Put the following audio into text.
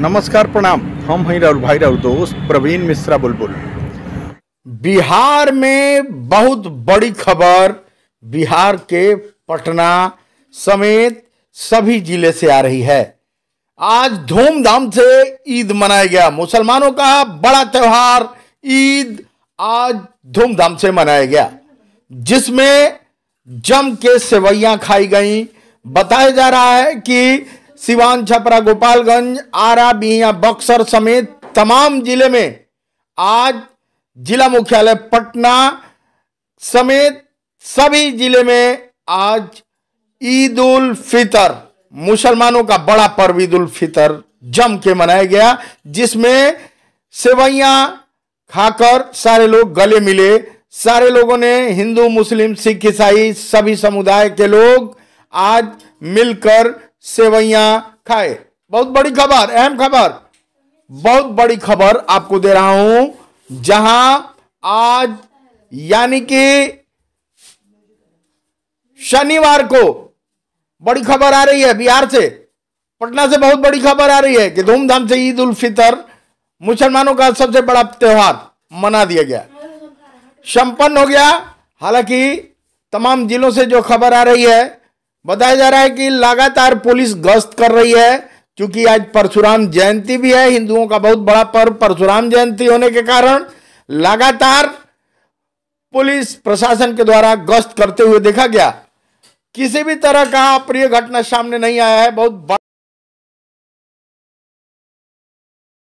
नमस्कार प्रणाम हम हैं राहुल भाई राहुल दोस्त प्रवीण मिश्रा बुलबुल बिहार में बहुत बड़ी खबर बिहार के पटना समेत सभी जिले से आ रही है आज धूमधाम से ईद मनाया गया मुसलमानों का बड़ा त्यौहार ईद आज धूमधाम से मनाया गया जिसमें जम के सेवैयां खाई गई बताया जा रहा है कि सिवान छपरा गोपालगंज आरा बिहिया बक्सर समेत तमाम जिले में आज जिला मुख्यालय पटना समेत सभी जिले में आज ईद उल फितर मुसलमानों का बड़ा पर्व ईद उल फितर जम के मनाया गया जिसमें सेवैया खाकर सारे लोग गले मिले सारे लोगों ने हिंदू मुस्लिम सिख ईसाई सभी समुदाय के लोग आज मिलकर सेवैया खाए बहुत बड़ी खबर अहम खबर बहुत बड़ी खबर आपको दे रहा हूं जहां आज यानी कि शनिवार को बड़ी खबर आ रही है बिहार से पटना से बहुत बड़ी खबर आ रही है कि धूमधाम से ईद उल फितर मुसलमानों का सबसे बड़ा त्यौहार मना दिया गया संपन्न हो गया हालांकि तमाम जिलों से जो खबर आ रही है बताया जा रहा है कि लगातार पुलिस गश्त कर रही है क्योंकि आज परशुराम जयंती भी है हिंदुओं का बहुत बड़ा पर्व परशुराम जयंती होने के कारण लगातार पुलिस प्रशासन के द्वारा गश्त करते हुए देखा गया किसी भी तरह का अप्रिय घटना सामने नहीं आया है बहुत बड़ा